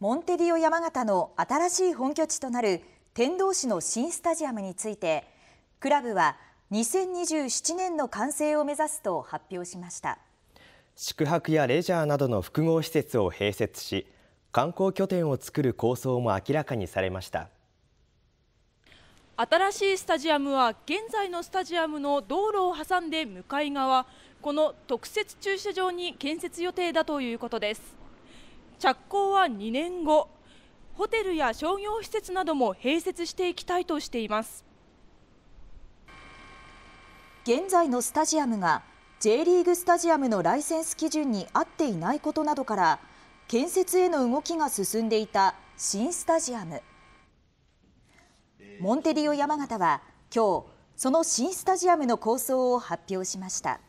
モンテディオ山形の新しい本拠地となる天童市の新スタジアムについてクラブは2027年の完成を目指すと発表しました宿泊やレジャーなどの複合施設を併設し観光拠点を作る構想も明らかにされました新しいスタジアムは現在のスタジアムの道路を挟んで向かい側この特設駐車場に建設予定だということです着工は2年後ホテルや商業施設なども併設していきたいとしています現在のスタジアムが J リーグスタジアムのライセンス基準に合っていないことなどから建設への動きが進んでいた新スタジアムモンテディオ山形は今日その新スタジアムの構想を発表しました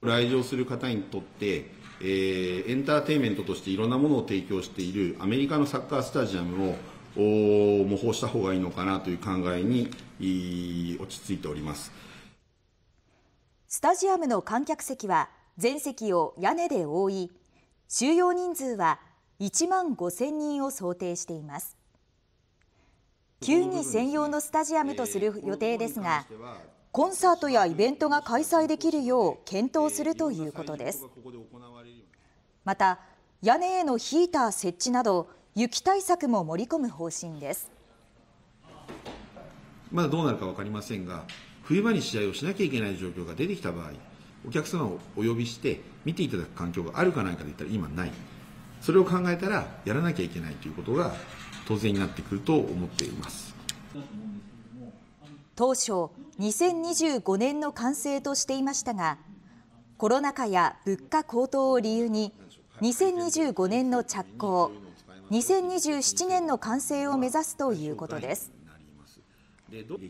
来場する方にとってえー、エンターテインメントとしていろんなものを提供しているアメリカのサッカースタジアムを模倣した方がいいのかなという考えに落ち着いておりますスタジアムの観客席は全席を屋根で覆い収容人数は1万5000人を想定しています球に専用のスタジアムとする予定ですがコンサートやイベントが開催できるよう検討するということですまた屋根へのヒーター設置など雪対策も盛り込む方針ですまだどうなるか分かりませんが冬場に試合をしなきゃいけない状況が出てきた場合お客様をお呼びして見ていただく環境があるかないかで言ったら今ないそれを考えたらやらなきゃいけないということが当然になってくると思っています当初、2025年の完成としていましたが、コロナ禍や物価高騰を理由に、2025年の着工、2027年の完成を目指すということです。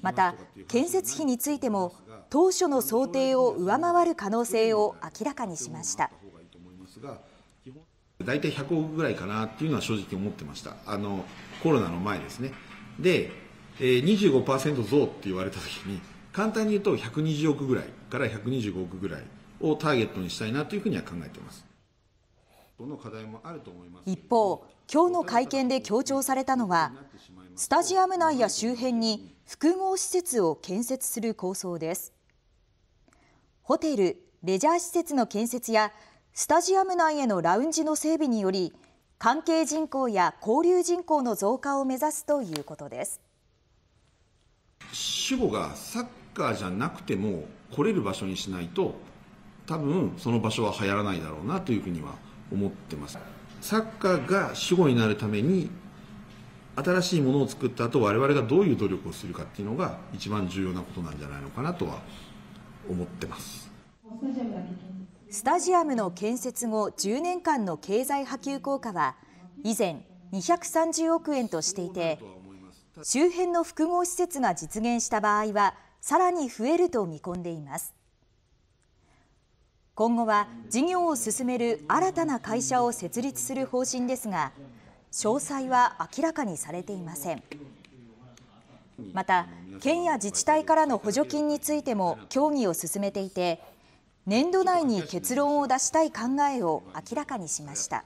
また、建設費についても、当初の想定を上回る可能性を明らかにしました。大体100億ぐらいかなっていうのは正直思ってました。あのコロナの前ですね。で、えー、25%増って言われたときに簡単に言うと120億ぐらいから125億ぐらいをターゲットにしたいなというふうには考えています一方、今日の会見で強調されたのはスタジアム内や周辺に複合施設を建設する構想ですホテル、レジャー施設の建設やスタジアム内へのラウンジの整備により関係人口や交流人口の増加を目指すということです。主語がサッカーじゃなくても来れる場所にしないと多分その場所は流行らないだろうなというふうには思ってますサッカーが主語になるために新しいものを作った後我々がどういう努力をするかっていうのが一番重要なことなんじゃないのかなとは思ってますスタジアムの建設後10年間の経済波及効果は以前230億円としていて周辺の複合施設が実現した場合は、さらに増えると見込んでいます。今後は事業を進める新たな会社を設立する方針ですが、詳細は明らかにされていません。また、県や自治体からの補助金についても協議を進めていて、年度内に結論を出したい考えを明らかにしました。